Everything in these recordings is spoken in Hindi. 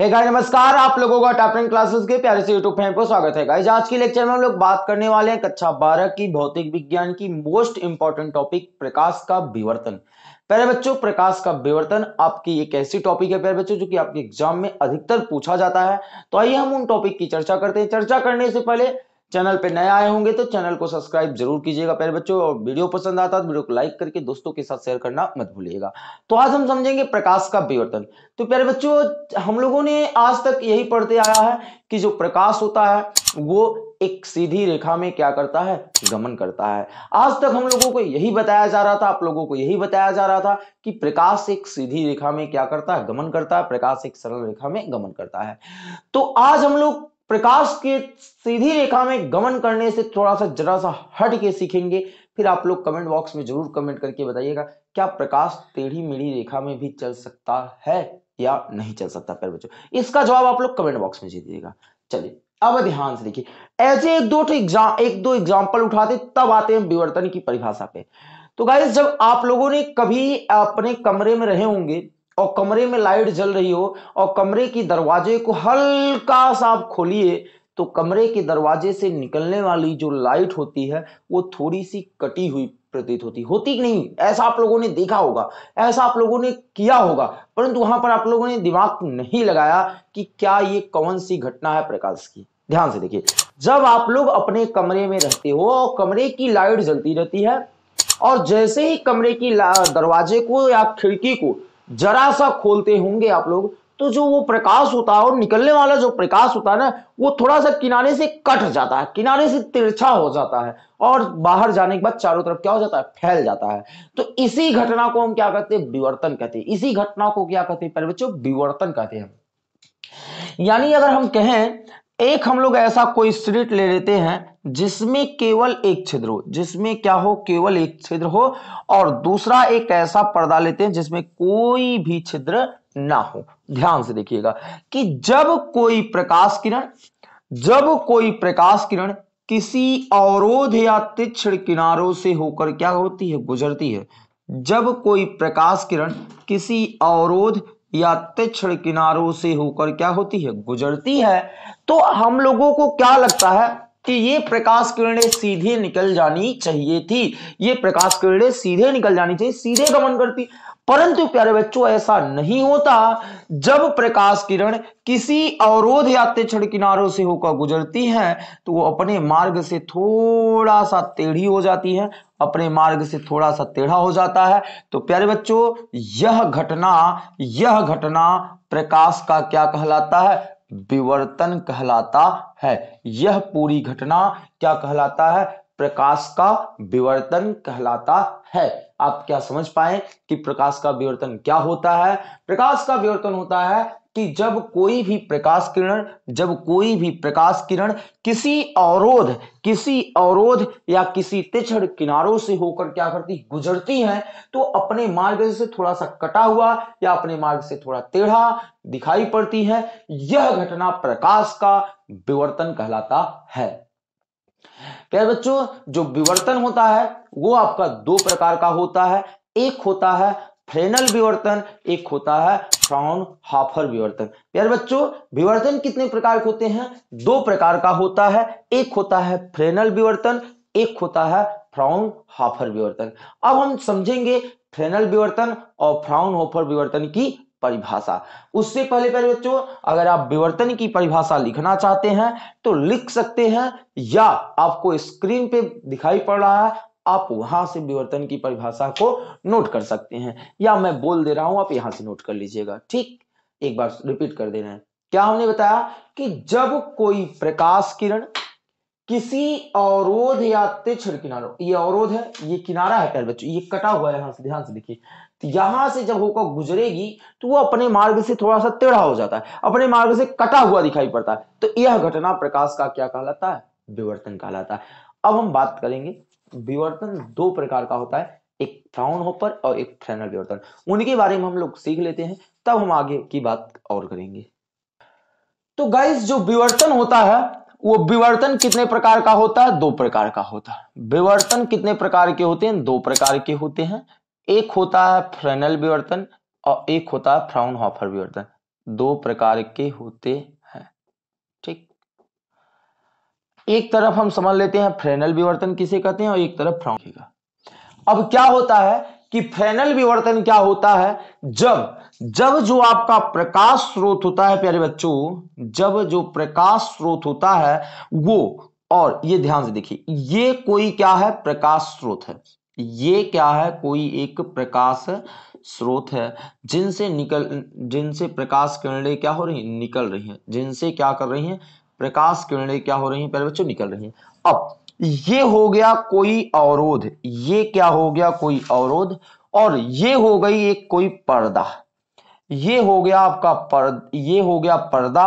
हे hey गाइस नमस्कार आप लोगों का टॉप क्लासेस के प्यारे से यूट्यूब फैन को स्वागत है गाइस आज की लेक्चर में हम लोग बात करने वाले हैं कक्षा बारह की भौतिक विज्ञान की मोस्ट इंपॉर्टेंट टॉपिक प्रकाश का विवर्तन प्यारे बच्चों प्रकाश का विवर्तन आपकी एक ऐसी टॉपिक है प्यारे बच्चों जो कि आपके एग्जाम में अधिकतर पूछा जाता है तो आइए हम उन टॉपिक की चर्चा करते हैं चर्चा करने से पहले चैनल पे नए आए होंगे तो चैनल को सब्सक्राइब जरूर कीजिएगा पहले बच्चों और वीडियो पसंद आता है तो वीडियो को लाइक करके दोस्तों के साथ शेयर करना मत भूलिएगा तो आज हम समझेंगे प्रकाश का विवर्तन तो प्यारे बच्चों हम लोगों ने आज तक यही पढ़ते आया है कि जो प्रकाश होता है वो एक सीधी रेखा में क्या करता है गमन करता है आज तक हम लोगों को यही बताया जा रहा था आप लोगों को यही बताया जा रहा था कि प्रकाश एक सीधी रेखा में क्या करता है गमन करता है प्रकाश एक सरल रेखा में गमन करता है तो आज हम लोग प्रकाश के सीधी रेखा में गमन करने से थोड़ा सा जरा सा हट के सीखेंगे फिर आप लोग कमेंट बॉक्स में जरूर कमेंट करके बताइएगा क्या प्रकाश टेढ़ी मेढ़ी रेखा में भी चल सकता है या नहीं चल सकता प्यारे बच्चों इसका जवाब आप लोग कमेंट बॉक्स में दीजिएगा चलिए अब ध्यान से देखिए ऐसे एक दो एक दो एग्जाम्पल उठाते तब आते हैं विवर्तन की परिभाषा पे तो गाइज जब आप लोगों ने कभी अपने कमरे में रहे होंगे और कमरे में लाइट जल रही हो और कमरे की दरवाजे को हल्का सा आप खोलिए तो कमरे के दरवाजे से निकलने वाली जो लाइट होती है वो थोड़ी सी कटी हुई प्रतीत होती होती नहीं ऐसा आप लोगों ने देखा होगा ऐसा आप लोगों ने किया होगा परंतु वहां पर आप लोगों ने दिमाग नहीं लगाया कि क्या ये कौन सी घटना है प्रकाश की ध्यान से देखिए जब आप लोग अपने कमरे में रहते हो और कमरे की लाइट जलती रहती है और जैसे ही कमरे की दरवाजे को या खिड़की को जरा सा खोलते होंगे आप लोग तो जो वो प्रकाश होता है और निकलने वाला जो प्रकाश होता है ना वो थोड़ा सा किनारे से कट जाता है किनारे से तिरछा हो जाता है और बाहर जाने के बाद चारों तरफ क्या हो जाता है फैल जाता है तो इसी घटना को हम क्या कहते हैं विवर्तन कहते हैं इसी घटना को क्या कहते हैं पहले बच्चों विवर्तन कहते हैं यानी अगर हम कहें एक हम लोग ऐसा कोई स्ट्रीट ले लेते हैं जिसमें केवल एक छिद्र हो जिसमें क्या हो केवल एक छिद्र हो और दूसरा एक ऐसा पर्दा लेते हैं जिसमें कोई भी छिद्र ना हो ध्यान से देखिएगा कि जब कोई प्रकाश किरण जब कोई प्रकाश किरण किसी अवरोध या तीक्षण किनारों से होकर क्या होती है गुजरती है जब कोई प्रकाश किरण किसी अवरोध या तीक्षण किनारों से होकर क्या होती है गुजरती है तो हम लोगों को क्या लगता है कि ये प्रकाश किरणें सीधे निकल जानी चाहिए थी ये प्रकाश किरणें सीधे निकल जानी चाहिए सीधे गमन करती परंतु प्यारे बच्चों ऐसा नहीं होता जब प्रकाश किरण किसी अवरोध या तिछड़ किनारों से होकर गुजरती है तो वो अपने मार्ग से थोड़ा सा टेढ़ी हो जाती है अपने मार्ग से थोड़ा सा टेढ़ा हो जाता है तो प्यारे बच्चों यह घटना यह घटना प्रकाश का क्या कहलाता है विवर्तन कहलाता है यह पूरी घटना क्या कहलाता है प्रकाश का विवर्तन कहलाता है आप क्या समझ पाए कि प्रकाश का विवर्तन क्या होता है प्रकाश का विवर्तन होता है कि जब कोई भी प्रकाश किरण जब कोई भी प्रकाश किरण किसी अवरोध किसी अवरोध या किसी तिछड़ किनारों से होकर क्या करती गुजरती है तो अपने मार्ग से थोड़ा सा कटा हुआ या अपने मार्ग से थोड़ा टेढ़ा दिखाई पड़ती है यह घटना प्रकाश का विवर्तन कहलाता है क्या बच्चों जो विवर्तन होता है वो आपका दो प्रकार का होता है एक होता है फ्रेनल विवर्तन एक होता है फ्राउन हाफर विवर्तन प्यार बच्चों विवर्तन कितने प्रकार के होते हैं दो प्रकार का होता है एक होता है फ्रेनल विवर्तन एक होता है फ्राउन हाफर विवर्तन अब हम समझेंगे फ्रेनल विवर्तन और फ्राउन होफर विवर्तन की परिभाषा उससे पहले प्यारे बच्चों अगर आप विवर्तन की परिभाषा लिखना चाहते हैं तो लिख सकते हैं या आपको स्क्रीन पे दिखाई पड़ रहा है आप वहां से विवर्तन की परिभाषा को नोट कर सकते हैं या मैं बोल दे रहा हूं आप यहां से नोट कर लीजिएगा ठीक एक बार रिपीट कर देना है क्या हमने बताया कि जब कोई प्रकाश किरण किसी अवरोध या तीक्षण किनारों ये अवरोध है ये किनारा है बच्चों ये कटा हुआ है यहां से ध्यान से देखिए तो यहां से जब होकर गुजरेगी तो वो अपने मार्ग से थोड़ा सा टेढ़ा हो जाता है अपने मार्ग से कटा हुआ दिखाई पड़ता है तो यह घटना प्रकाश का क्या कहलाता है विवर्तन कहलाता है अब हम बात करेंगे विवर्तन दो प्रकार का होता है एक फ्राउन होपर और एक फ्रेनर विवर्तन उनके बारे में हम लोग सीख लेते हैं तब हम आगे की बात और करेंगे तो गाइस जो विवर्तन होता है वो विवर्तन कितने प्रकार का होता है दो प्रकार का होता है विवर्तन कितने प्रकार के होते हैं दो प्रकार के होते हैं एक होता है फ्रेनल विवर्तन और एक होता है फ्राउन फ्राउनहोफर विवर्तन दो प्रकार के होते एक तरफ हम समझ लेते हैं फ्रेनल विवर्तन किसे कहते हैं और एक तरफ फ्राउंडेगा अब क्या होता है कि फ्रेनल विवर्तन क्या होता है जब जब जो आपका प्रकाश स्रोत होता है प्यारे बच्चों जब जो प्रकाश स्रोत होता है वो और ये ध्यान से देखिए ये कोई क्या है प्रकाश स्रोत है ये क्या है कोई एक प्रकाश स्रोत है जिनसे निकल जिनसे प्रकाश किरणें क्या हो रही है निकल रही हैं जिनसे क्या कर रही हैं प्रकाश किरणें क्या हो रही हैं पहले बच्चों निकल रही हैं अब ये हो गया कोई अवरोध ये क्या हो गया कोई अवरोध और ये हो गई एक कोई पर्दा ये हो गया आपका पर ये हो गया पर्दा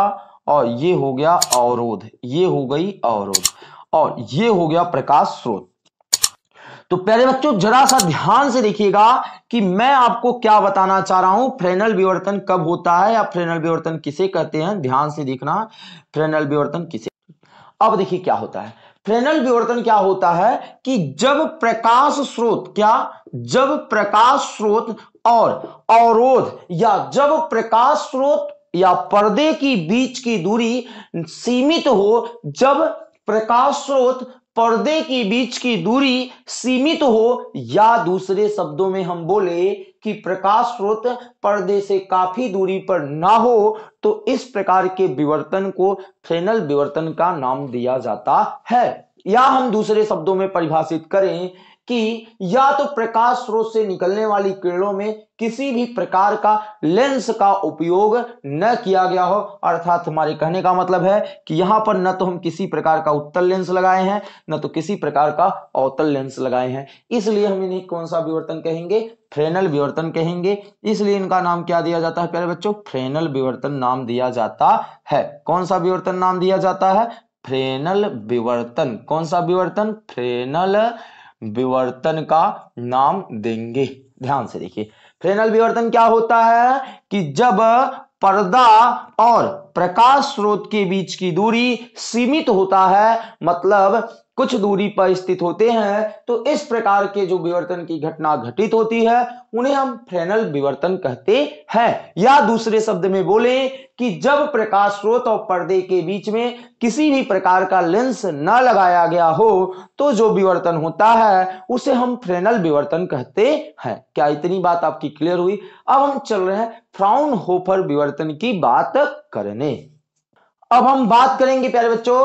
और ये हो गया अवरोध ये हो गई अवरोध और ये हो गया प्रकाश स्रोत तो प्यारे बच्चों जरा सा ध्यान से देखिएगा कि मैं आपको क्या बताना चाह रहा हूं फ्रेनल विवर्तन कब होता है या फ्रेनल विवर्तन किसे कहते हैं ध्यान से देखना फ्रेनल विवर्तन किसे अब देखिए क्या होता है फ्रेनल विवर्तन क्या होता है कि जब प्रकाश स्रोत क्या जब प्रकाश स्रोत और अवरोध या जब प्रकाश स्रोत या पर्दे की बीच की दूरी सीमित हो जब प्रकाश स्रोत पर्दे की बीच की दूरी सीमित हो या दूसरे शब्दों में हम बोले कि प्रकाश स्रोत पर्दे से काफी दूरी पर ना हो तो इस प्रकार के विवर्तन को फ्रेनल विवर्तन का नाम दिया जाता है या हम दूसरे शब्दों में परिभाषित करें कि या तो प्रकाश स्रोत से निकलने वाली किरणों में किसी भी प्रकार का लेंस का उपयोग न किया गया हो अर्थात हमारे कहने का मतलब है कि यहां पर न तो हम किसी प्रकार का उत्तल लेंस लगाए हैं न तो किसी प्रकार का अवतल लेंस लगाए हैं इसलिए हम इन्हें कौन सा विवर्तन कहेंगे फ्रेनल विवर्तन कहेंगे इसलिए इनका नाम क्या दिया जाता है प्यारे बच्चों फ्रेनल विवर्तन नाम दिया जाता है कौन सा विवर्तन नाम दिया जाता है फ्रेनल विवर्तन कौन सा विवर्तन फ्रेनल विवर्तन का नाम देंगे ध्यान से देखिए फ्रेनल विवर्तन क्या होता है कि जब पर्दा और प्रकाश स्रोत के बीच की दूरी सीमित होता है मतलब कुछ दूरी पर स्थित होते हैं तो इस प्रकार के जो विवर्तन की घटना घटित होती है उन्हें हम फ्रेनल विवर्तन कहते हैं या दूसरे शब्द में बोले कि जब प्रकाश स्रोत और पर्दे के बीच में किसी भी प्रकार का लेंस न लगाया गया हो तो जो विवर्तन होता है उसे हम फ्रेनल विवर्तन कहते हैं क्या इतनी बात आपकी क्लियर हुई अब हम चल रहे हैं फ्राउन होफर विवर्तन की बात करने अब हम बात करेंगे प्यारे बच्चों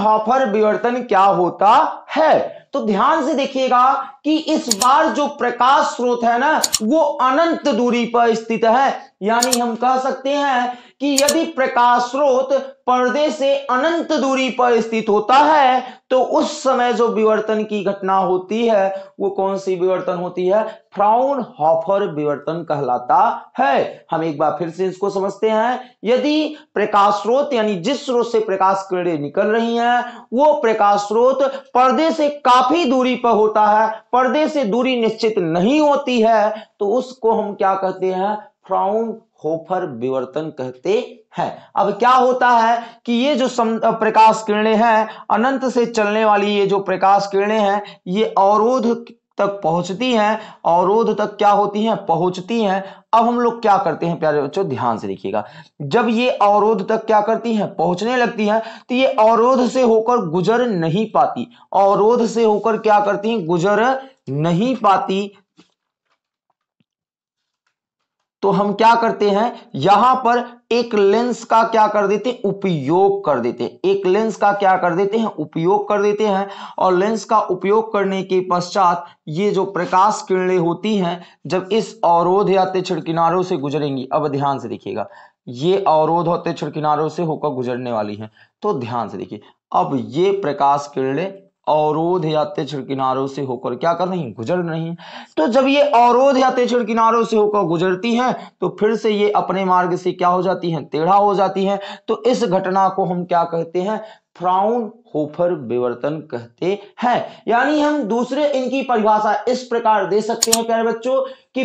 हॉफर विवर्तन क्या होता है तो ध्यान से देखिएगा कि इस बार जो प्रकाश स्रोत है ना वो अनंत दूरी पर स्थित है यानी हम कह सकते हैं कि यदि प्रकाश स्रोत पर्दे से अनंत दूरी पर स्थित होता है तो उस समय जो विवर्तन की घटना होती है वो कौन सी विवर्तन होती है फ्राउन हॉफर विवर्तन कहलाता है हम एक बार फिर से इसको समझते हैं यदि प्रकाश स्रोत यानी जिस स्रोत से प्रकाश किरणें निकल रही हैं वो प्रकाश स्रोत पर्दे से काफी दूरी पर होता है पर्दे से दूरी निश्चित नहीं होती है तो उसको हम क्या कहते हैं फ्राउनहोफर विवर्तन कहते हैं अब क्या होता है कि ये जो सम, प्रकाश किरणें हैं अनंत से चलने वाली ये जो प्रकाश किरणें हैं ये अवरोध तक पहुंचती हैं अवरोध तक क्या होती हैं पहुंचती हैं अब हम लोग क्या करते हैं प्यारे बच्चों ध्यान से देखिएगा जब ये अवरोध तक क्या करती हैं पहुंचने लगती हैं तो ये अवरोध से होकर गुजर नहीं पाती अवरोध से होकर क्या करती हैं गुजर नहीं पाती तो हम क्या करते हैं यहां पर एक लेंस का क्या कर देते हैं उपयोग कर देते हैं एक लेंस का क्या कर देते हैं उपयोग कर देते हैं और लेंस का उपयोग करने के पश्चात ये जो प्रकाश किरणें होती हैं जब इस अवरोध या तिछड़ किनारों से गुजरेंगी अब ध्यान से देखिएगा ये अवरोध और तिछड़ किनारों से होकर गुजरने वाली है तो ध्यान से देखिए अब ये प्रकाश किरणें अवरोध या तेक्षण किनारों से होकर क्या कर रही गुजर रही तो जब ये अवरोध या तेक्षण किनारों से होकर गुजरती हैं तो फिर से ये अपने मार्ग से क्या हो जाती हैं टेढ़ा हो जाती हैं तो इस घटना को हम क्या कहते हैं फ्राउन होफर विवर्तन कहते हैं यानी हम दूसरे इनकी परिभाषा इस प्रकार दे सकते हैं प्यारे बच्चों कि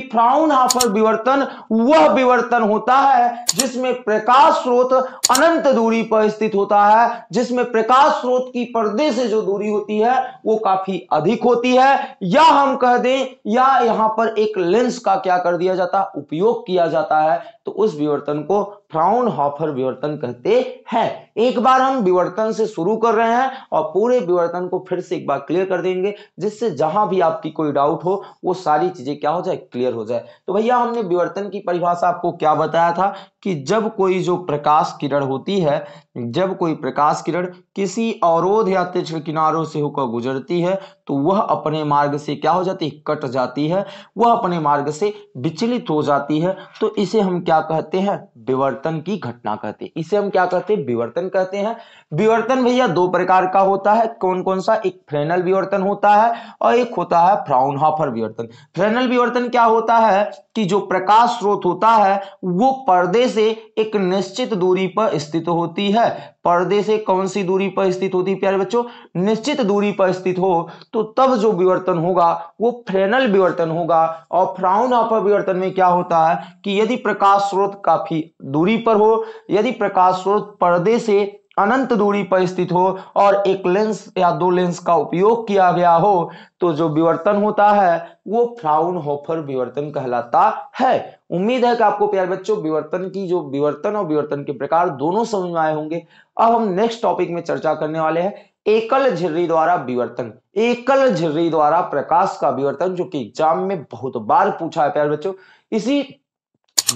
हाफर विवर्तन वह विवर्तन होता है जिसमें प्रकाश स्रोत अनंत दूरी पर स्थित होता है जिसमें प्रकाश स्रोत की पर्दे से जो दूरी होती है वो काफी अधिक होती है या हम कह दें या यहां पर एक लेंस का क्या कर दिया जाता है उपयोग किया जाता है तो उस विवर्तन को फ्राउन हॉफर विवर्तन कहते हैं एक बार हम विवर्तन से शुरू कर रहे हैं और पूरे विवर्तन को फिर से एक बार क्लियर कर देंगे जिससे जहां भी आपकी कोई डाउट हो वो सारी चीजें क्या हो जाए क्लियर हो जाए तो भैया हमने विवर्तन की परिभाषा आपको क्या बताया था कि जब कोई जो प्रकाश किरण होती है जब कोई प्रकाश किरण किसी अवरोध या तीक्ष्ण किनारों से होकर गुजरती है तो वह अपने मार्ग से क्या हो जाती है कट जाती है वह अपने मार्ग से विचलित हो जाती है तो इसे हम क्या कहते हैं विवर्तन की घटना कहते हैं इसे हम क्या कहते हैं विवर्तन कहते हैं विवर्तन भैया दो प्रकार का होता है कौन कौन सा एक फ्रेनल विवर्तन होता है और एक होता है फ्राउनहाफर विवर्तन फ्रेनल विवर्तन क्या होता है कि जो प्रकाश स्रोत होता है वो पर्दे से एक निश्चित दूरी पर स्थित होती है पर्दे से कौन सी दूरी पर स्थित होती है प्यारे बच्चों निश्चित दूरी पर स्थित हो तो तब जो विवर्तन होगा वो फ्रेनल विवर्तन होगा और फ्राउन हाफर विवर्तन में क्या होता है कि यदि प्रकाश स्रोत काफी दूरी पर हो यदि प्रकाश स्रोत पर्दे से अनंत दूरी पर स्थित हो और एक लेंस या दो लेंस का उपयोग किया गया हो तो जो विवर्तन होता है वो फ्राउन होफर विवर्तन कहलाता है उम्मीद है कि आपको प्यार बच्चों विवर्तन की जो विवर्तन और विवर्तन के प्रकार दोनों समझ में आए होंगे अब हम नेक्स्ट टॉपिक में चर्चा करने वाले हैं एकल झिर्री द्वारा विवर्तन एकल झिर्री द्वारा प्रकाश का विवर्तन जो कि एग्जाम में बहुत बार पूछा है प्यार बच्चों इसी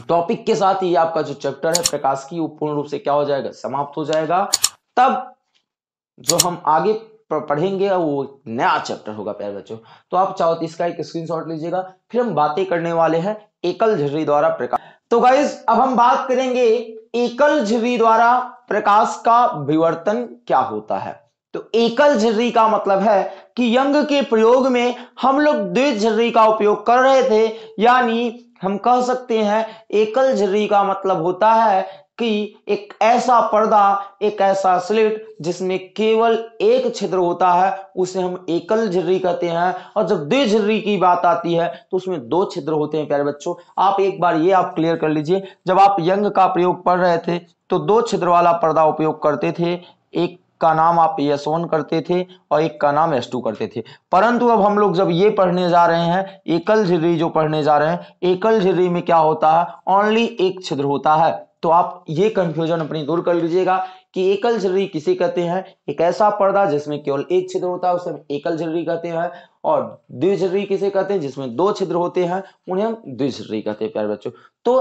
टॉपिक के साथ ही आपका जो चैप्टर है प्रकाश की वो पूर्ण रूप से क्या हो जाएगा समाप्त हो जाएगा तब जो हम आगे पढ़ेंगे वो नया चैप्टर होगा प्यारे बच्चों तो आप चाहो तो इसका एक स्क्रीनशॉट लीजिएगा फिर हम बातें करने वाले हैं एकल झरी द्वारा प्रकाश तो गाइज अब हम बात करेंगे एकल झिरी द्वारा प्रकाश का विवर्तन क्या होता है तो एकल झर्री का मतलब है कि यंग के प्रयोग में हम लोग द्वित झर्री का उपयोग कर रहे थे यानी हम कह सकते हैं एकल झर्री का मतलब होता है कि एक ऐसा पर्दा एक ऐसा स्लिट जिसमें केवल एक छिद्र होता है उसे हम एकल झिर्री कहते हैं और जब द्विझर्री झिर्री की बात आती है तो उसमें दो छिद्र होते हैं प्यारे बच्चों आप एक बार ये आप क्लियर कर लीजिए जब आप यंग का प्रयोग पढ़ रहे थे तो दो छिद्र वाला पर्दा उपयोग करते थे एक का नाम आप एस वन करते थे और एक का नाम एस टू करते थे परंतु अब हम लोग जब ये पढ़ने जा रहे हैं एकल झिर्री जो पढ़ने जा रहे हैं एकल झिर्री में क्या होता है ओनली एक छिद्र होता है तो आप ये कंफ्यूजन अपनी दूर कर लीजिएगा कि एकल झिर्री किसे कहते हैं एक ऐसा पर्दा जिसमें केवल एक छिद्र होता है उसे हम एकल झिर्री कहते हैं और द्विझर्री किसे कहते हैं जिसमें दो छिद्र होते हैं उन्हें हम द्विझिर्री कहते हैं प्यारे बच्चों तो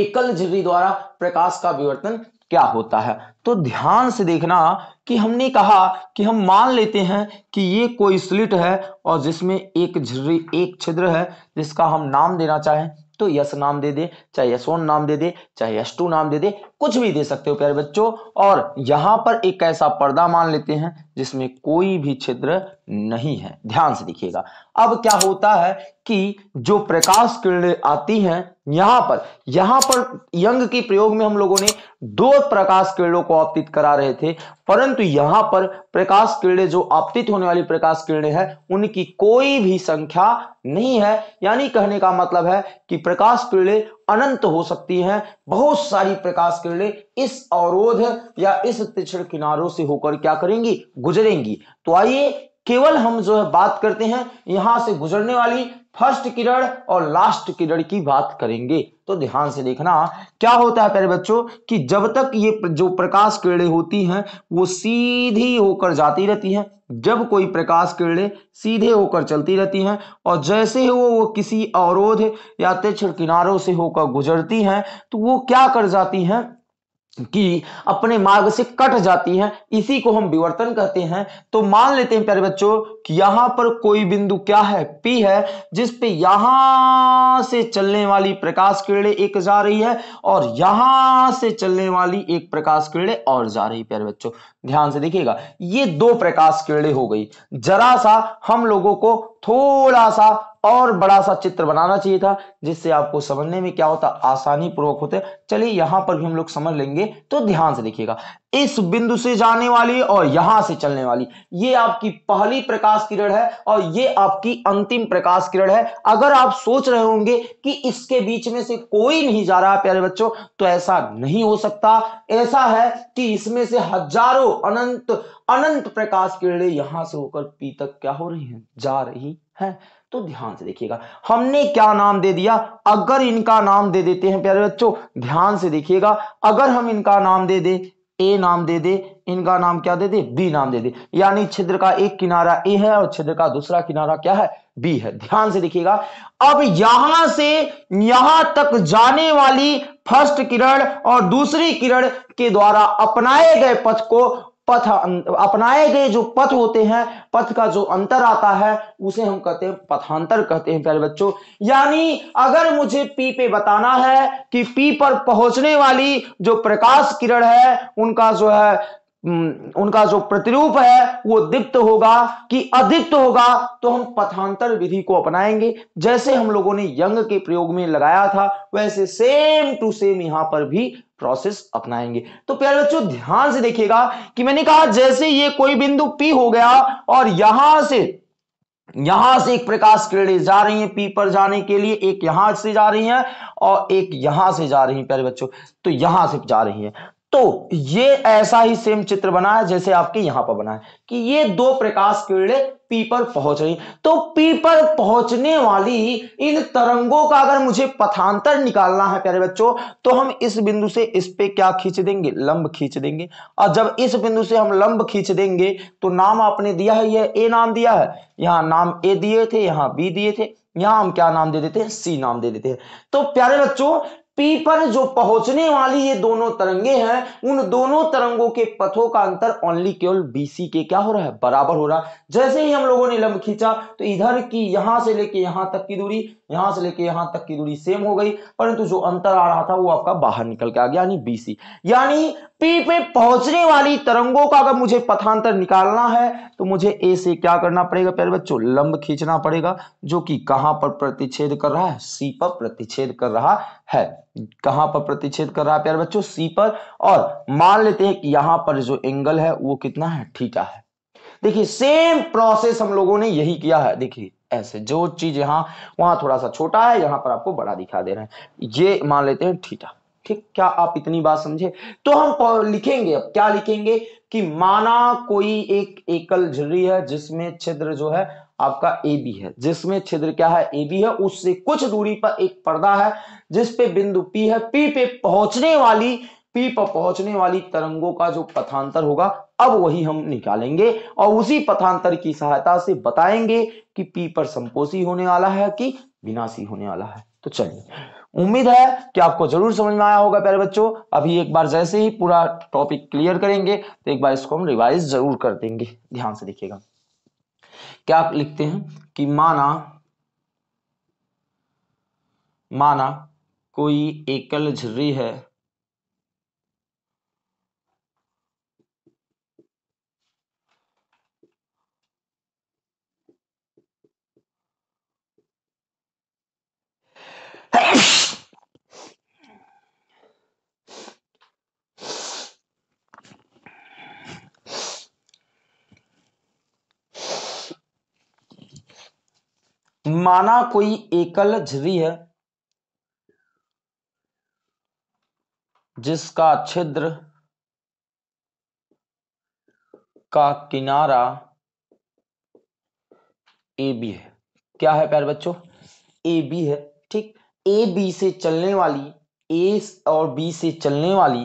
एकल झिर्री द्वारा प्रकाश का विवर्तन क्या होता है तो ध्यान से देखना कि हमने कहा कि हम मान लेते हैं कि ये कोई स्लिट है और जिसमें एक झिर्री एक छिद्र है जिसका हम नाम देना चाहें तो यश नाम दे दे चाहे यशोन नाम दे दे चाहे यश टू नाम दे दे कुछ भी दे सकते हो प्यारे बच्चों और यहाँ पर एक ऐसा पर्दा मान लेते हैं जिसमें कोई भी छिद्र नहीं है ध्यान से देखिएगा अब क्या होता है कि जो प्रकाश किरणें आती हैं यहां पर यहां पर यंग के प्रयोग में हम लोगों ने दो प्रकाश किरणों को आपतित करा रहे थे परंतु यहां पर प्रकाश किरणें जो आपतित होने वाली प्रकाश किरणें हैं उनकी कोई भी संख्या नहीं है यानी कहने का मतलब है कि प्रकाश किरणें अनंत हो सकती हैं बहुत सारी प्रकाश किरणें इस अवरोध या इस तिछड़ किनारों से होकर क्या करेंगी गुजरेंगी तो आइए केवल हम जो है बात करते हैं यहां से गुजरने वाली फर्स्ट किरण और लास्ट किरण की बात करेंगे तो ध्यान से देखना क्या होता है प्यारे बच्चों कि जब तक ये जो प्रकाश किरणें होती हैं वो सीधी होकर जाती रहती हैं जब कोई प्रकाश किरणें सीधे होकर चलती रहती हैं और जैसे ही वो वो किसी अवरोध या तीक्षण किनारों से होकर गुजरती हैं तो वो क्या कर जाती हैं कि अपने मार्ग से कट जाती है इसी को हम विवर्तन कहते हैं तो मान लेते हैं प्यारे बच्चों कि यहां पर कोई बिंदु क्या है पी है जिस पे यहां से चलने वाली प्रकाश किरणें एक जा रही है और यहां से चलने वाली एक प्रकाश किरणें और जा रही है प्यारे बच्चों ध्यान से देखिएगा ये दो प्रकाश किरणें हो गई जरा सा हम लोगों को थोड़ा सा और बड़ा सा चित्र बनाना चाहिए था जिससे आपको समझने में क्या होता आसानी पूर्वक होते चलिए यहां पर भी हम लोग समझ लेंगे तो ध्यान से देखिएगा इस बिंदु से जाने वाली और यहां से चलने वाली ये आपकी पहली प्रकाश किरण है और ये आपकी अंतिम प्रकाश किरण है अगर आप सोच रहे होंगे कि इसके बीच में से कोई नहीं जा रहा प्यारे बच्चों तो ऐसा नहीं हो सकता ऐसा है कि इसमें से हजारों अनंत अनंत प्रकाश किरणें यहां से होकर पी तक क्या हो रही हैं जा रही हैं तो ध्यान से देखिएगा हमने क्या नाम दे दिया अगर इनका नाम दे देते हैं प्यारे बच्चों ध्यान से देखिएगा अगर हम इनका नाम दे दे ए नाम दे दे इनका नाम क्या दे दे बी नाम दे दे यानी छिद्र का एक किनारा ए है और छिद्र का दूसरा किनारा क्या है बी है ध्यान से देखिएगा अब यहां से यहां तक जाने वाली फर्स्ट किरण और दूसरी किरण के द्वारा अपनाए गए पथ को पथ अं-, अपनाए गए जो पथ होते हैं पथ का जो अंतर आता है उसे हम कहते हैं पथांतर कहते हैं प्यारे बच्चों यानी अगर मुझे पी पे बताना है कि पी पर पहुंचने वाली जो प्रकाश किरण है उनका जो है हम्म, उनका जो प्रतिरूप है वो दिप्त होगा कि अधिप्त होगा तो हम पथांतर विधि को अपनाएंगे जैसे हम लोगों ने यंग के प्रयोग में लगाया था वैसे सेम टू सेम यहां पर भी प्रोसेस अपनाएंगे तो प्यारे बच्चों ध्यान से देखिएगा कि मैंने कहा जैसे ये कोई बिंदु पी हो गया और यहां से यहां से एक प्रकाश किरण जा रही है पी पर जाने के लिए एक यहां से जा रही है और एक यहां से जा रही है प्यारे बच्चों तो यहां से जा रही है तो ये ऐसा ही सेम चित्र बना है जैसे आपके यहां पर बना है कि ये दो प्रकाश किरणें पी पर पहुंच रही तो पी पर पहुंचने वाली इन तरंगों का अगर मुझे पथांतर निकालना है प्यारे बच्चों तो हम इस बिंदु से इस पे क्या खींच देंगे लंब खींच देंगे और जब इस बिंदु से हम लंब खींच देंगे तो नाम आपने दिया है यह ए नाम दिया है यहां नाम ए दिए थे यहां बी दिए थे यहां हम क्या नाम दे देते हैं सी नाम दे देते हैं तो प्यारे बच्चों पी पर जो पहुंचने वाली ये दोनों तरंगे हैं उन दोनों तरंगों के पथों का अंतर ओनली केवल बीसी के क्या हो रहा है बराबर हो रहा है जैसे ही हम लोगों ने लंब खींचा तो इधर की यहां से लेके यहां तक की दूरी यहां से लेके यहां तक की दूरी सेम हो गई परंतु जो अंतर आ रहा था वो आपका बाहर निकल के आ गया यानी बीसी यानी पी पे पहुंचने वाली तरंगों का अगर मुझे पथांतर निकालना है तो मुझे ए से क्या करना पड़ेगा प्यारे बच्चों लंब खींचना पड़ेगा जो कि कहां पर प्रतिच्छेद कर रहा है सी पर प्रतिच्छेद कर रहा है कहां पर प्रतिच्छेद कर रहा है प्यारे बच्चों सी पर और मान लेते हैं कि यहां पर जो एंगल है वो कितना है ठीटा है देखिए सेम प्रोसेस हम लोगों ने यही किया है देखिए ऐसे जो चीज यहाँ वहां थोड़ा सा छोटा है यहाँ पर आपको बड़ा दिखा दे रहे हैं ये मान लेते हैं ठीटा ठीक क्या आप इतनी बात समझे तो हम लिखेंगे अब क्या लिखेंगे कि माना कोई एक एकल झुर्री है जिसमें छिद्र जो है आपका ए बी है जिसमें छिद्र क्या है ए बी है उससे कुछ दूरी पर एक पर्दा है जिस पे बिंदु पी है पी पे पहुंचने वाली पी पर पहुंचने वाली तरंगों का जो पथांतर होगा अब वही हम निकालेंगे और उसी पथांतर की सहायता से बताएंगे कि पी पर संपोषी होने वाला है कि विनाशी होने वाला है तो चलिए उम्मीद है कि आपको जरूर समझ में आया होगा प्यारे बच्चों अभी एक बार जैसे ही पूरा टॉपिक क्लियर करेंगे तो एक बार इसको हम रिवाइज जरूर कर देंगे ध्यान से देखिएगा क्या आप लिखते हैं कि माना माना कोई एकल झर्री है माना कोई एकल झरी है जिसका छिद्र का किनारा ए बी है क्या है प्यारे बच्चों ए बी है ठीक ए बी से चलने वाली ए और बी से चलने वाली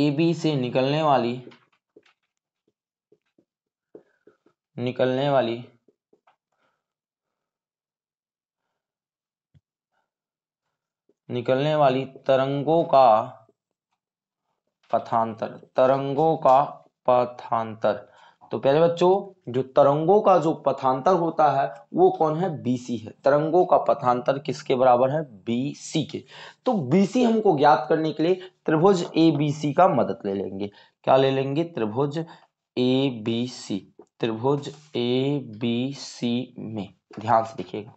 ए बी से निकलने वाली निकलने वाली निकलने वाली तरंगों का पथांतर तरंगों का पथांतर तो प्यारे बच्चों जो तरंगों का जो पथांतर होता है वो कौन है बीसी है तरंगों का पथांतर किसके बराबर है बीसी के तो बीसी हमको ज्ञात करने के लिए त्रिभुज सी का मदद ले लेंगे क्या ले लेंगे त्रिभुज सी त्रिभुज सी में ध्यान से देखिएगा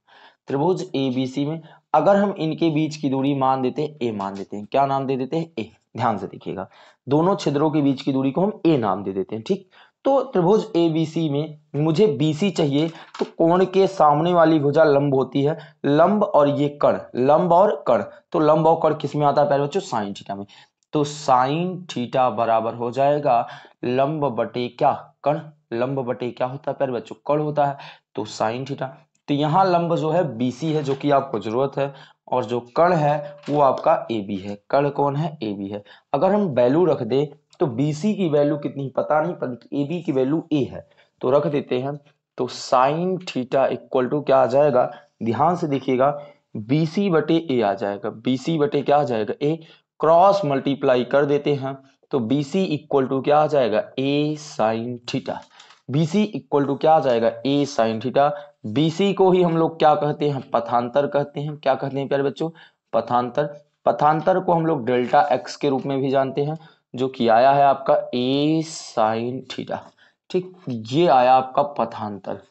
त्रिभुज सी में अगर हम इनके बीच की दूरी मान देते हैं ए मान देते हैं क्या नाम दे देते हैं ए ध्यान से देखिएगा दोनों छिद्रों के बीच की दूरी को हम ए नाम दे देते हैं ठीक तो त्रिभुज ए बी सी में मुझे बी सी चाहिए तो कोण के सामने वाली भुजा लंब होती है लंब और ये कण लंब और कण तो लंब और कण किस में आता है पहले बच्चों साइन थीटा में तो साइन थीटा बराबर हो जाएगा लंब बटे क्या कण लंब बटे क्या होता है पैर बच्चों कण होता है तो साइन थीटा तो यहाँ लंब जो है बीसी है जो कि आपको जरूरत है और जो कण है वो आपका ए बी है कण कौन है ए बी है अगर हम वैल्यू रख दे तो बी सी की वैल्यू कितनी पता नहीं पर ए बी की वैल्यू ए है तो रख देते हैं तो साइन थीटा इक्वल टू क्या आ जाएगा ध्यान से देखिएगा बी सी बटे ए आ जाएगा बी सी बटे क्या आ जाएगा ए क्रॉस मल्टीप्लाई कर देते हैं तो बी सी इक्वल टू क्या आ जाएगा A sine theta B C equal to क्या आ जाएगा ए साइन थीटा बीसी को ही हम लोग क्या कहते हैं पथांतर कहते हैं क्या कहते हैं प्यारे बच्चों पथांतर पथांतर को हम लोग डेल्टा एक्स के रूप में भी जानते हैं जो कि आया है आपका ए साइन थीटा ठीक ये आया आपका पथांतर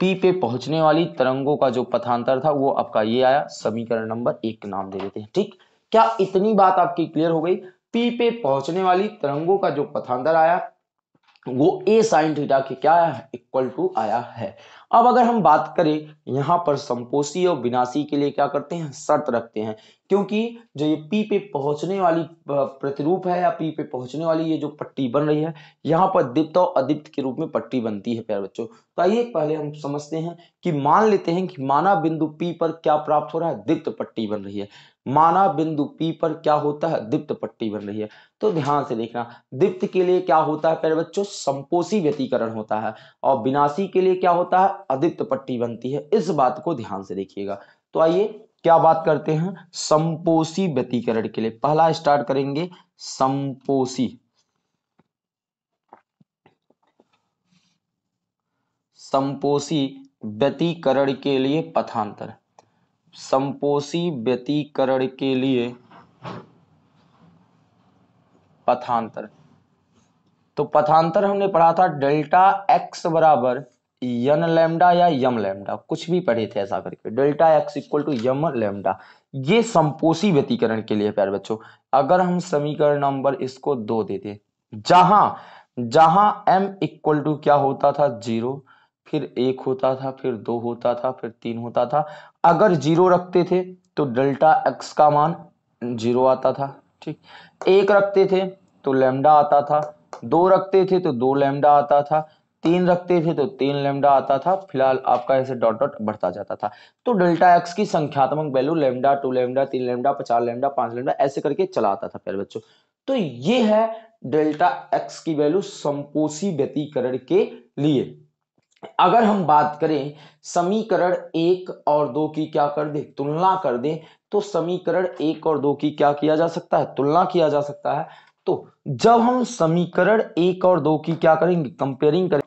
पी पे पहुंचने वाली तरंगों का जो पथांतर था वो आपका ये आया समीकरण नंबर एक नाम दे देते हैं ठीक क्या इतनी बात आपकी क्लियर हो गई पी पे पहुंचने वाली तरंगों का जो पथांतर आया वो ए साइन थीटा के क्या है इक्वल टू आया है अब अगर हम बात करें यहाँ पर संपोषी और विनाशी के लिए क्या करते हैं शर्त रखते हैं क्योंकि जो ये पी पे पहुंचने वाली प्रतिरूप है या पी पे पहुंचने वाली ये जो पट्टी बन रही है यहाँ पर दीप्त और अदीप्त के रूप में पट्टी बनती है प्यारे बच्चों तो आइए पहले हम समझते हैं कि मान लेते हैं कि माना बिंदु पी पर क्या प्राप्त हो रहा है दीप्त पट्टी बन रही है माना बिंदु पी पर क्या होता है दीप्त पट्टी बन रही है तो ध्यान से देखना दीप्त के लिए क्या होता है पहले बच्चों संपोषी व्यतीकरण होता है और विनाशी के लिए क्या होता है अदीप्त पट्टी बनती है इस बात को ध्यान से देखिएगा तो आइए क्या बात करते हैं संपोषी व्यतीकरण के लिए पहला स्टार्ट करेंगे संपोषी संपोषी व्यतीकरण के लिए पथांतर संपोषी व्यतीकरण के लिए पथांतर तो पथांतर हमने पढ़ा था डेल्टा एक्स बराबर यन लेमडा या यम लेमडा कुछ भी पढ़े थे ऐसा करके delta X equal to M lambda ये संपोषी व्यतीकरण के लिए प्यार बच्चों अगर हम समीकरण नंबर इसको दो देते जहां जहां m इक्वल टू क्या होता था जीरो फिर एक होता था फिर दो होता था फिर तीन होता था अगर जीरो रखते थे तो डेल्टा एक्स का मान जीरो आता था ठीक एक रखते थे तो लेमडा आता था दो रखते थे तो दो लेमडा आता था तीन रखते थे तो तीन लेमडा आता था फिलहाल आपका ऐसे डॉट डॉट बढ़ता जाता था तो डेल्टा एक्स की संख्यात्मक वैल्यू लेमडा टू लेमडा तीन लेमडा पचास लेमडा पांच लेमडा ऐसे करके चला आता था प्यारे बच्चों तो ये है डेल्टा एक्स की वैल्यू संपोषी व्यतीकरण के लिए अगर हम बात करें समीकरण एक और दो की क्या कर दे तुलना कर दे तो समीकरण एक और दो की क्या किया जा सकता है तुलना किया जा सकता है तो जब हम समीकरण एक और दो की क्या करेंगे कंपेयरिंग करें